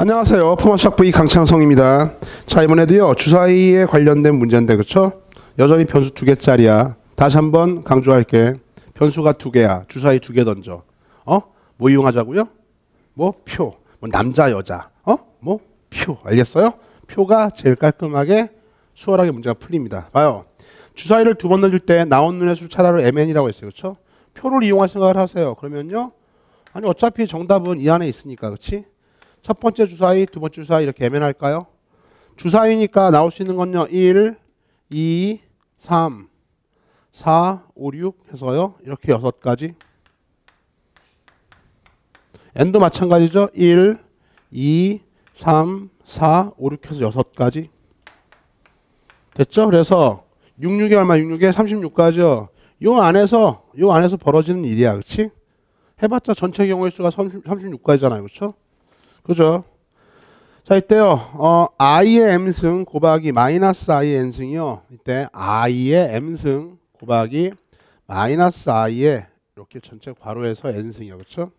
안녕하세요. 포먼샵부 V 강창성입니다. 자 이번에도요 주사위에 관련된 문제인데 그쵸? 여전히 변수 두 개짜리야. 다시 한번 강조할게. 변수가 두 개야. 주사위 두 개 던져. 어? 뭐 이용하자고요? 뭐 표. 뭐 남자 여자. 어? 뭐 표. 알겠어요? 표가 제일 깔끔하게 수월하게 문제가 풀립니다. 봐요. 주사위를 두 번 던질 때 나온 눈의 수차라로 mn이라고 했어요. 그렇죠? 표를 이용할 생각을 하세요. 그러면요. 아니 어차피 정답은 이 안에 있으니까 그렇지? 첫 번째 주사위, 두 번째 주사위 이렇게 애매할까요? 주사위니까 나올 수 있는 건요. 1, 2, 3, 4, 5, 6 해서요. 이렇게 6가지. n도 마찬가지죠. 1, 2, 3, 4, 5, 6 해서 6가지. 됐죠? 그래서 66에 얼마? 66에 36까지요. 요 안에서 요 안에서 벌어지는 일이야. 그렇지? 해봤자 전체 경우의 수가 3 6까지잖아요 그렇죠? 그죠? 자, 이때요. 어, i의 m승 곱하기 마이너스 i의 n승이요. 이때 i의 m승 곱하기 마이너스 i의 이렇게 전체 괄호에서 n승이요. 그렇죠?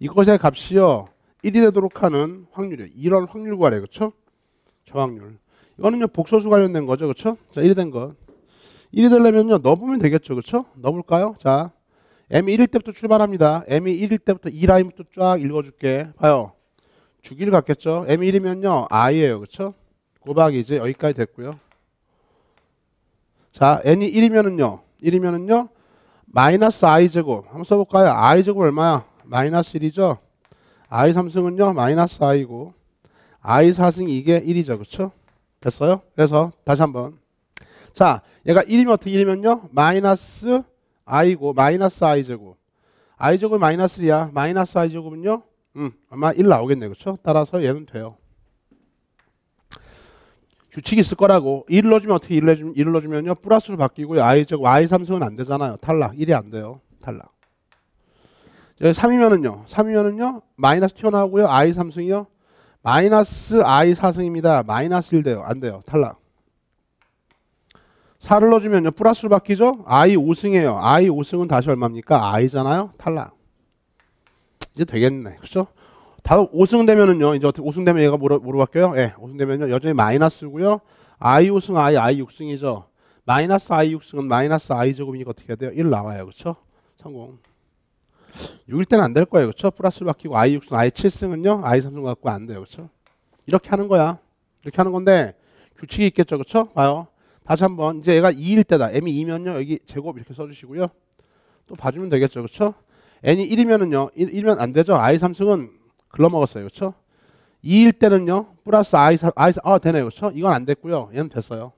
이것의 값이요. 1이 되도록 하는 확률이요. 이런 확률 구하래. 그렇죠? 저확률. 이거는요. 복소수 관련된 거죠. 그렇죠? 자, 1이 된 것. 1이 되려면요. 넣어보면 되겠죠. 그렇죠? 넣어볼까요? 자, m이 1일 때부터 출발합니다. m이 1일 때부터 2라인부터 쫙 읽어줄게. 봐요. 주기를 갖겠죠. M1이면요. I예요. 그렇죠? 곱하기 이제 여기까지 됐고요. 자, N이 1이면은요. 1이면은요. 마이너스 I제곱. 한번 써볼까요? I제곱 얼마야? 마이너스 1이죠. I3승은요. 마이너스 I고 I4승 이게 1이죠. 그렇죠? 됐어요? 그래서 다시 한번 자, 얘가 1이면 어떻게 1이면요? 마이너스 I고 마이너스 I제곱 I제곱 마이너스 1이야. 마이너스 I제곱은요. 음, 아마 1 나오겠네. 그렇죠? 따라서 얘는 돼요. 규칙이 있을 거라고 1을 넣어주면 어떻게 1을, 넣어주면, 1을 넣어주면요 플러스로 바뀌고요 적즉 y 3승은안 되잖아요 탈락 1이 안 돼요 탈락 3이면은요 3이면은요 마이너스 튀어나오고요 i 3승이요 마이너스 i 4승입니다 마이너스 1 돼요 안 돼요 탈락 4를 넣어주면요 플러스로 바뀌죠 i 5승이에요 i 5승은 다시 얼마입니까 i잖아요 탈락 이제 되겠네. 그렇죠? 다 5승 되면은요. 이제 어떻게 5승 되면 얘가 뭐로, 뭐로 바뀌어요? 예. 5승 되면요. 여전히 마이너스고요. i 5승 i i 6승이죠. 마이너스 i 6승은 마이너스 i 제곱이니까 어떻게 해야 돼요? 1 나와요. 그렇죠? 성공. 6일 때는 안 될 거예요. 그렇죠? 플러스를 바뀌고 i 6승 i 7승은요. i 3승 갖고 안 돼요. 그렇죠? 이렇게 하는 거야. 이렇게 하는 건데 규칙이 있겠죠. 그렇죠? 봐요. 다시 한번 이제 얘가 2일 때다. m이 2면요. 여기 제곱 이렇게 써 주시고요. 또 봐주면 되겠죠. 그렇죠? n이 1이면은요. 1, 면안 되죠. i 3승은 글러먹었어요. 그렇죠? 2일 때는요. 플러스 i 3 i 3 아, 되네요. 그렇죠? 이건 안 됐고요. 얘는 됐어요.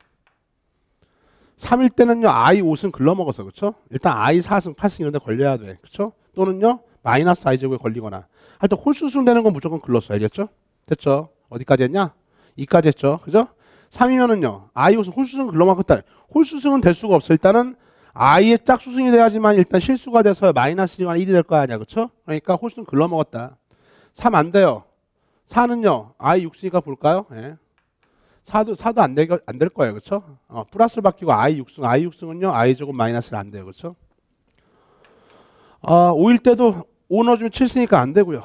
3일 때는요. i 5승 글러먹었어. 그렇죠? 일단 i 4승, 8승 이런 데 걸려야 돼. 그렇죠? 또는요. 마이너스 i 제곱에 걸리거나 하여튼 홀수승 되는 건 무조건 글렀어. 알겠죠? 됐죠? 어디까지 했냐? 2까지 했죠. 그죠? 3이면은요. i 5승 홀수승 글러먹었다. 홀수승은 될 수가 없어. 일단은 아이의 짝수승이 돼야지만 일단 실수가 돼서 마이너스 지만 1이 될 거 아니야. 그렇죠? 그러니까 홀수는 글러먹었다. 3 안 돼요. 4는요. 아이 6승이니까 볼까요? 예. 4도 4도 안될 안될 거예요. 그렇죠? 어, 플러스로 바뀌고 i 6승. i 6승은요. 아이 제곱 마이너스를 안 돼요. 그렇죠? 어, 아, 5일 때도 5 넣어주면 7승이니까 안 되고요.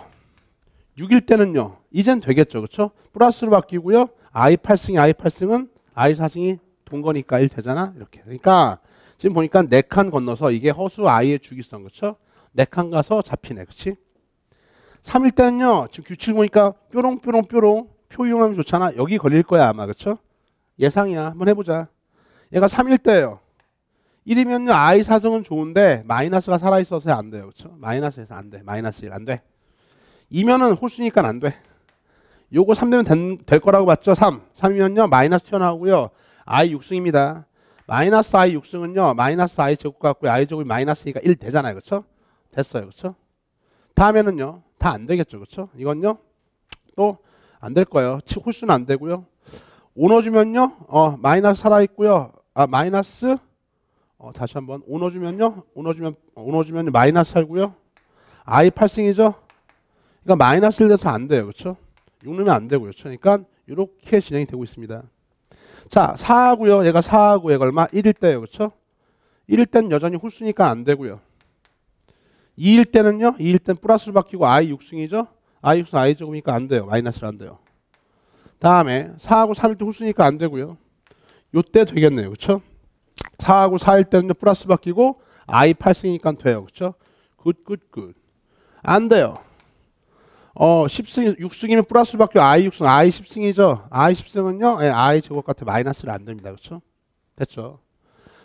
6일 때는요. 이젠 되겠죠. 그렇죠? 플러스로 바뀌고요. 아이 8승이 아이 8승은 아이 4승이 동거니까 1 되잖아. 이렇게. 그러니까 지금 보니까 네칸 건너서 이게 허수 아이의 주기성 그렇죠? 네칸 가서 잡히네 그렇지? 3일 때는요 지금 규칙 보니까 뾰롱뾰롱뾰롱 표 이용하면 좋잖아 여기 걸릴 거야 아마 그렇죠? 예상이야 한번 해보자 얘가 3일 때예요 1이면요 아이 사정은 좋은데 마이너스가 살아있어서 안 돼요 그렇죠? 마이너스에서 안 돼 마이너스 1 안 돼 2면은 홀수니까 안돼 요거 3 되면 된, 될 거라고 봤죠? 3 3이면요 마이너스 튀어나오고요 아이 6승입니다 마이너스 i 육승은요 마이너스 i 제곱 같고 i 제곱이 마이너스니까 1 되잖아요 그렇죠 됐어요 그렇죠 다음에는요 다 안 되겠죠 그렇죠 이건요 또 안 될 거예요 홀수는 안 되고요 오너주면요 어 마이너스 살아있고요 아 마이너스 어, 다시 한번 오너주면요 오너주면 어, 오너주면 마이너스 살고요 i 8승이죠 그러니까 마이너스 1 돼서 안 돼요 그렇죠 6넣으면 안 되고요 그렇죠? 그러니까 이렇게 진행이 되고 있습니다 자, 4하고요. 얘가 4하고 얘가 얼마? 1일 때예요. 그렇죠? 1일 때는 여전히 홀수니까 안 되고요. 2일 때는요. 2일 때는 플러스로 바뀌고 i 6승이죠. i 6승 i 제곱이니까 안 돼요. 마이너스를 안 돼요. 다음에 4하고 3일 때 홀수니까 안 되고요. 요때 되겠네요. 그렇죠? 4하고 4일 때는 플러스 바뀌고 i 8승이니까 돼요. 그렇죠? 굿 굿굿. 안 돼요. 어 10승 6승이면 플러스밖에 i 6승 i 10승이죠. i 10승은요. 네, i 제곱 같아 마이너스를 안 됩니다. 그렇죠? 됐죠.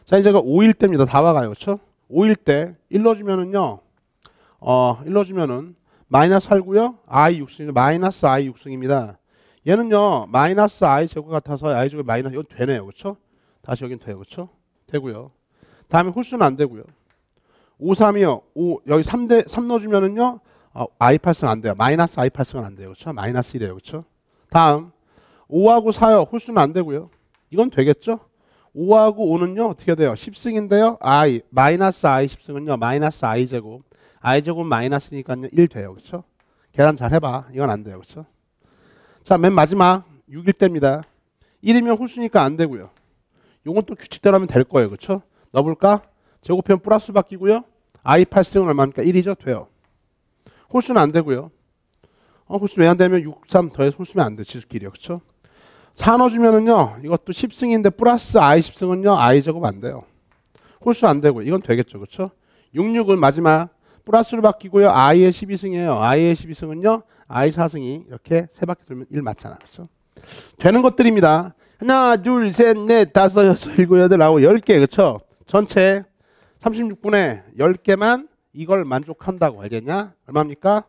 자 이제가 5일 그 때입니다. 다 와가요. 그렇죠? 5일 때 1로 주면은요. 어 1로 주면은 마이너스 8고요. i 6승이 죠 마이너스 i 6승입니다. 얘는요. 마이너스 i 제곱 같아서 i 제곱 마이너스 이건 되네요. 그렇죠? 다시 여긴 돼요. 그렇죠? 되고요. 다음에 홀수는 안 되고요. 5, 3이요. 5, 여기 3대, 3 넣어주면은요. 아, 아이팔스는안 돼요. 마이너스 아이팔스는안 돼요. 그렇죠? 마이너스 1이에요. 그렇죠? 다음 5하고 4요. 홀수는 안 되고요. 이건 되겠죠? 5하고 5는요. 어떻게 돼요? 10승인데요. 아이 마이너스 아이 10승은요. 마이너스 아이 제곱. 아이 제곱 마이너스니까요. 1 돼요. 그렇죠? 계산 잘 해봐. 이건 안 돼요. 그렇죠? 자, 맨 마지막 6일 때입니다. 1이면 홀수니까 안 되고요. 요건 또 규칙대로 하면 될 거예요. 그렇죠? 넣어볼까? 제곱편 플러스 바뀌고요. 아이 8승은 얼마입니까? 1이죠? 돼요. 홀수는 안 되고요. 어, 홀수 왜안 되면 6, 3 더해서 홀수면 안 돼. 지수끼리요. 그렇죠? 4넣주면은요 이것도 10승인데 플러스 i 10승은요. i 제곱 안 돼요. 홀수 안 되고 이건 되겠죠. 그렇죠? 6, 6은 마지막 플러스로 바뀌고요. i의 12승이에요. i의 12승은요. i 4승이 이렇게 세 바퀴 돌면 1 맞잖아. 그렇죠? 되는 것들입니다. 하나, 둘, 셋, 넷, 다섯, 여섯, 일곱, 여덟, 아홉, 열 개. 그렇죠? 전체 36분에 10개만 이걸 만족한다고 알겠냐? 얼마입니까?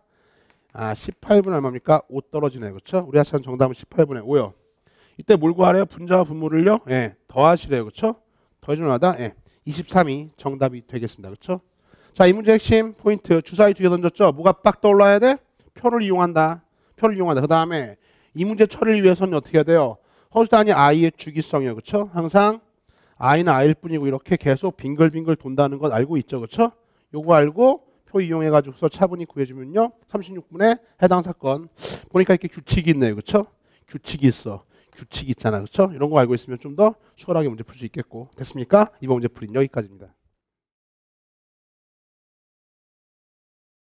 아 18분 얼마입니까? 5 떨어지네 그렇죠? 우리 하찬 정답은 1 8분에 5요. 이때 뭘 구하래요? 분자와 분모를요? 예, 더하시래요 그렇죠? 더해주면 하다? 예, 23이 정답이 되겠습니다 그렇죠? 자이 문제 핵심 포인트 주사위 두 개 던졌죠? 뭐가 빡 떠올라야 돼? 표를 이용한다. 표를 이용한다. 그 다음에 이 문제 처리를 위해서는 어떻게 해야 돼요? 허수 단위 i의 주기성이에요. 그렇죠? 항상 i는 i일 뿐이고 이렇게 계속 빙글빙글 돈다는 것 알고 있죠. 그렇죠? 요거 알고 표 이용해 가지고서 차분히 구해주면요. 36분에 해당 사건 보니까 이렇게 규칙이 있네요. 그렇죠? 규칙이 있어. 규칙이 있잖아. 그렇죠? 이런 거 알고 있으면 좀 더 수월하게 문제 풀 수 있겠고. 됐습니까? 이번 문제 풀인 여기까지입니다.